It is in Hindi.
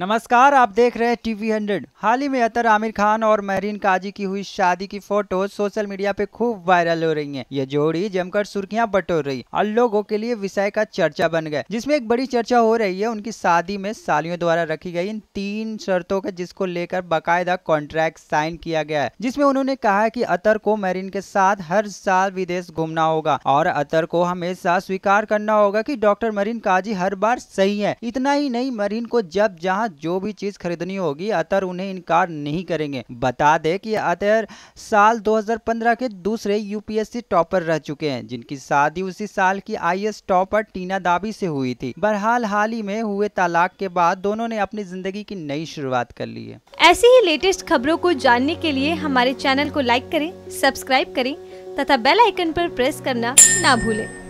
नमस्कार आप देख रहे हैं टीवी हंड्रेड हाल ही में अतर आमिर खान और महरीन काजी की हुई शादी की फोटो सोशल मीडिया पे खूब वायरल हो रही है ये जोड़ी जमकर सुर्खियां बटोर रही और लोगों के लिए विषय का चर्चा बन गए जिसमें एक बड़ी चर्चा हो रही है उनकी शादी में सालियों द्वारा रखी गई इन तीन शर्तों का जिसको लेकर बाकायदा कॉन्ट्रैक्ट साइन किया गया है जिसमे उन्होंने कहा की अतर को महरीन के साथ हर साल विदेश घूमना होगा और अतर को हमेशा स्वीकार करना होगा की डॉक्टर महरीन काजी हर बार सही है इतना ही नहीं महरीन को जब जहाँ यहाँ जो भी चीज़ खरीदनी होगी अतर उन्हें इनकार नहीं करेंगे बता दें कि अतर साल 2015 के दूसरे यूपीएससी टॉपर रह चुके हैं जिनकी शादी उसी साल की आई टॉपर टीना दाबी से हुई थी बहरहाल हाल ही में हुए तलाक के बाद दोनों ने अपनी जिंदगी की नई शुरुआत कर ली है ऐसी ही लेटेस्ट खबरों को जानने के लिए हमारे चैनल को लाइक करें सब्सक्राइब करें तथा बेल आइकन पर प्रेस करना ना भूलें